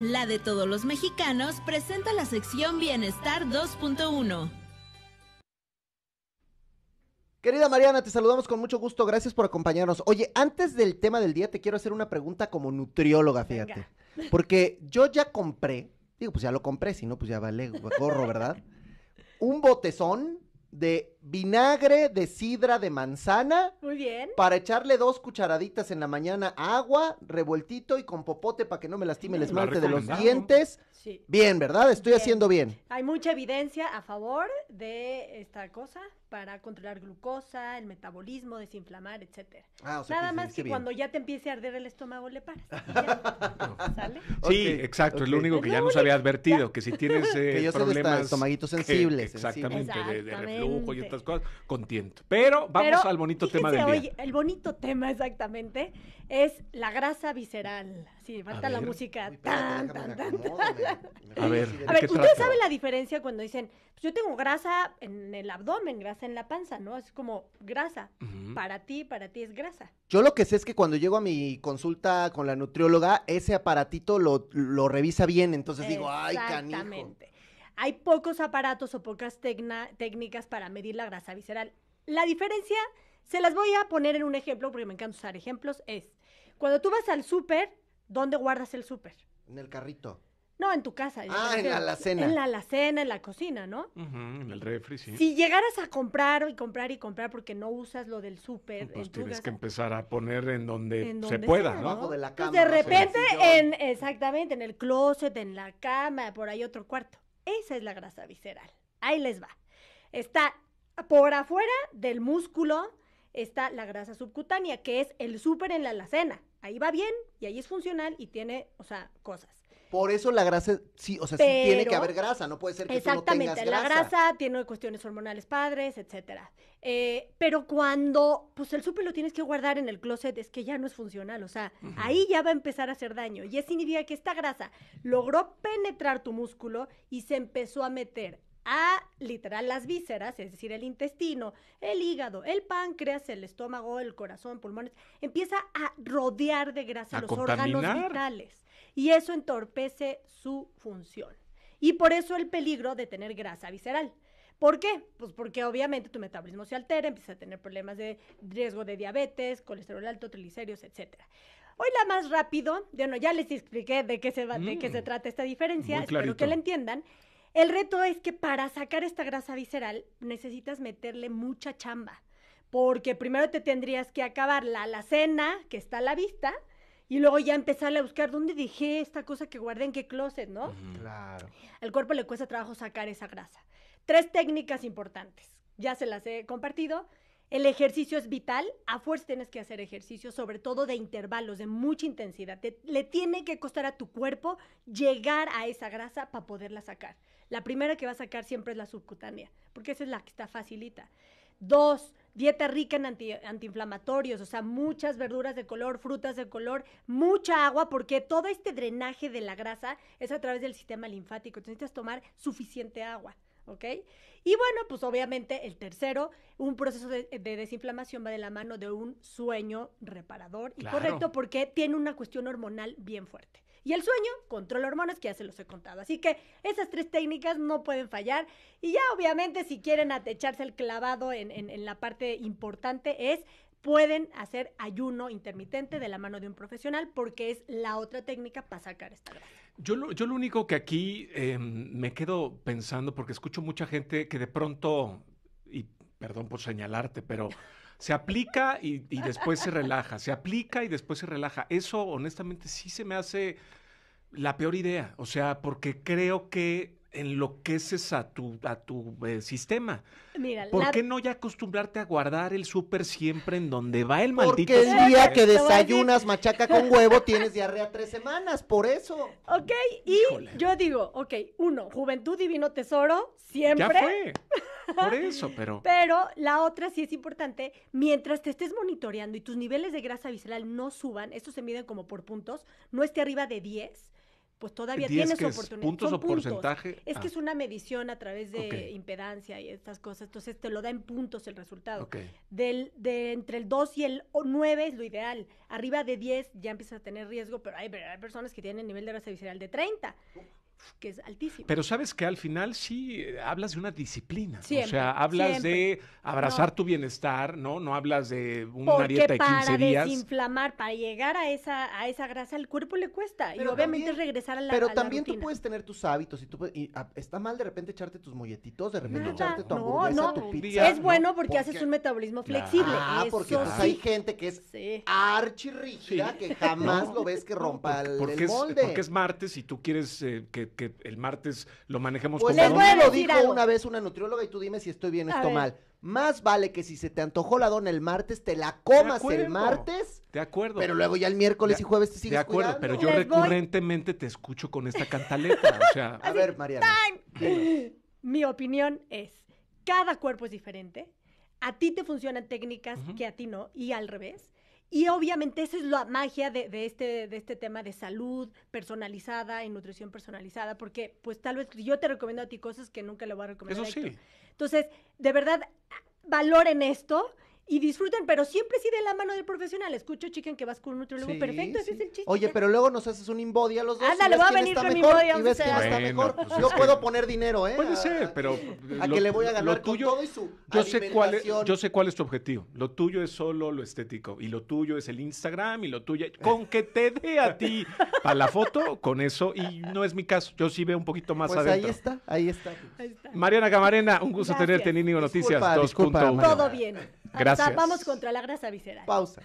La de todos los mexicanos presenta la sección Bienestar 2.1. Querida Mariana, te saludamos con mucho gusto. Gracias por acompañarnos. Oye, antes del tema del día, te quiero hacer una pregunta como nutrióloga, fíjate. Porque yo ya compré, digo, pues ya lo compré, si no, pues ya vale, gorro, ¿verdad? Un botezón de vinagre de sidra de manzana. Muy bien. Para echarle dos cucharaditas en la mañana agua, revueltito y con popote para que no me lastime el esmalte de los dientes. Bien, ¿verdad? Estoy haciendo bien. Hay mucha evidencia a favor de esta cosa para controlar glucosa, el metabolismo, desinflamar, etcétera. Ah, Nada más que cuando ya te empiece a arder el estómago le paras. Sí, exacto, es lo único que ya nos había advertido, que si tienes eh, que yo problemas eh, de estomaguitos sensibles, exactamente, De, reflujo y cosas, contiento. Pero vamos al bonito tema del día. el bonito tema exactamente es la grasa visceral. Sí, falta la música. A ver, a ver ustedes saben la diferencia cuando dicen, pues, yo tengo grasa en el abdomen, grasa en la panza, ¿no? Es como grasa. Para ti, para ti es grasa. Yo lo que sé es que cuando llego a mi consulta con la nutrióloga, ese aparatito lo, lo revisa bien, entonces digo, ay, canijo. Exactamente hay pocos aparatos o pocas técnicas para medir la grasa visceral. La diferencia, se las voy a poner en un ejemplo, porque me encanta usar ejemplos, es cuando tú vas al súper, ¿dónde guardas el súper? En el carrito. No, en tu casa. Ah, en la alacena. En la alacena, en la cocina, ¿no? en el refri, sí. Si llegaras a comprar y comprar y comprar porque no usas lo del súper. Pues tienes que empezar a poner en donde, se pueda, ¿no? de la pues cama. de repente, en, exactamente, en el closet, en la cama, por ahí otro cuarto. Esa es la grasa visceral. Ahí les va. Está por afuera del músculo, está la grasa subcutánea, que es el súper en la alacena. Ahí va bien y ahí es funcional y tiene, o sea, cosas. Por eso la grasa, sí, o sea, sí tiene que haber grasa, no puede ser que exactamente, tú no tengas la grasa tiene cuestiones hormonales padres, etcétera. Eh, pero cuando, pues el súper lo tienes que guardar en el closet, es que ya no es funcional, o sea, ahí ya va a empezar a hacer daño. Y es significa que esta grasa logró penetrar tu músculo y se empezó a meter a literal las vísceras, es decir, el intestino, el hígado, el páncreas, el estómago, el corazón, pulmones, empieza a rodear de grasa los órganos vitales y eso entorpece su función. Y por eso el peligro de tener grasa visceral. ¿Por qué? Pues porque obviamente tu metabolismo se altera, empiezas a tener problemas de riesgo de diabetes, colesterol alto, triglicéridos, etc. Hoy la más rápido, bueno, ya les expliqué de qué se, va, de qué se mm, trata esta diferencia, espero que la entiendan. El reto es que para sacar esta grasa visceral necesitas meterle mucha chamba, porque primero te tendrías que acabar la alacena que está a la vista, y luego ya empezarle a buscar dónde dejé esta cosa que guardé en qué closet, ¿no? Claro. Al cuerpo le cuesta trabajo sacar esa grasa. Tres técnicas importantes. Ya se las he compartido. El ejercicio es vital, a fuerza tienes que hacer ejercicio, sobre todo de intervalos, de mucha intensidad. le tiene que costar a tu cuerpo llegar a esa grasa para poderla sacar. La primera que va a sacar siempre es la subcutánea, porque esa es la que está facilita. Dos, dieta rica en antiinflamatorios, o sea, muchas verduras de color, frutas de color, mucha agua, porque todo este drenaje de la grasa es a través del sistema linfático. Entonces necesitas tomar suficiente agua. ¿ok? Y bueno, pues obviamente el tercero, un proceso de, desinflamación va de la mano de un sueño reparador y correcto porque tiene una cuestión hormonal bien fuerte. Y el sueño controla hormonas, que ya se los he contado. Así que esas tres técnicas no pueden fallar. Y ya obviamente si quieren atecharse el clavado en, la parte importante es pueden hacer ayuno intermitente de la mano de un profesional porque es la otra técnica para sacar esta grasa. Yo lo, yo lo único que aquí em, me quedo pensando, porque escucho mucha gente que de pronto, y perdón por señalarte, pero se aplica y, después se relaja, se aplica y después se relaja. Eso honestamente sí se me hace la peor idea, o sea, porque creo que enloqueces a tu, a tu eh, sistema. Mira, ¿Por qué no ya acostumbrarte a guardar el súper siempre en donde va el maldito Porque el día que desayunas machaca con huevo tienes diarrea tres semanas, por eso. Ok, y yo digo, ok, uno, Juventud Divino Tesoro, siempre. Ya fue. Por eso, pero. Pero la otra sí es importante, mientras te estés monitoreando y tus niveles de grasa visceral no suban, estos se miden como por puntos, no esté arriba de 10, pues todavía tienes oportunidad. ¿Puntos o porcentaje? Es que ah. es una medición a través de impedancia y estas cosas, entonces te lo da en puntos el resultado. Del, de entre el 2 y el 9 es lo ideal. Arriba de 10 ya empiezas a tener riesgo, pero hay, hay personas que tienen nivel de grasa visceral de 30 que es altísimo. Pero sabes que al final sí eh, hablas de una disciplina, o sea, hablas de abrazar tu bienestar, ¿no? No hablas de una dieta de para 15 días. desinflamar, para llegar a esa, a esa grasa, al cuerpo le cuesta. y obviamente es regresar a la Pero también tú puedes tener tus hábitos y tú y, ah, está mal de repente echarte tus molletitos, de repente echarte tu No, hamburguesa, no. tu Es bueno porque, haces un metabolismo flexible. Ah, porque hay gente que es Sí. archirrígida que jamás lo ves que rompa el, porque, es, molde. porque es martes y tú quieres eh, que que, el martes lo manejemos pues como... lo dijo una vez una nutrióloga y tú dime si estoy bien o estoy mal. Más vale que si se te antojó la dona el martes, te la comas el martes. De acuerdo. Pero luego ya el miércoles y jueves te sigues De acuerdo, pero yo recurrentemente te escucho con esta cantaleta. a ver, Mariana. Mi opinión es, cada cuerpo es diferente. A ti te funcionan técnicas que a ti no y al revés. Y obviamente esa es la magia de, este, de este tema de salud personalizada y nutrición personalizada, porque pues tal vez yo te recomiendo a ti cosas que nunca le voy a recomendar. Eso sí. Entonces, de verdad, valoren esto y disfruten, pero siempre sí de la mano del profesional. Escucho, chicken, que vas con un nutriólogo. Perfecto, ese es el chiste. Oye, pero luego nos haces un inbody a los dos. Ándale, va a venir con mi body. a pues yo puedo poner dinero, ¿eh? Puede ser, pero. A, que le voy a ganar tuyo, todo y su. Yo sé, cuál es, yo sé cuál es tu objetivo. Lo tuyo es solo lo estético. Y lo tuyo es el Instagram. Y lo tuyo. Con que te dé a ti para la foto, con eso. Y no es mi caso. Yo sí veo un poquito más pues Ahí está, ahí está. Ahí está. Mariana Camarena, un gusto tenerte en Inigo Noticias 2.1. Todo bien. Gracias. Vamos contra la grasa visceral. Pausa.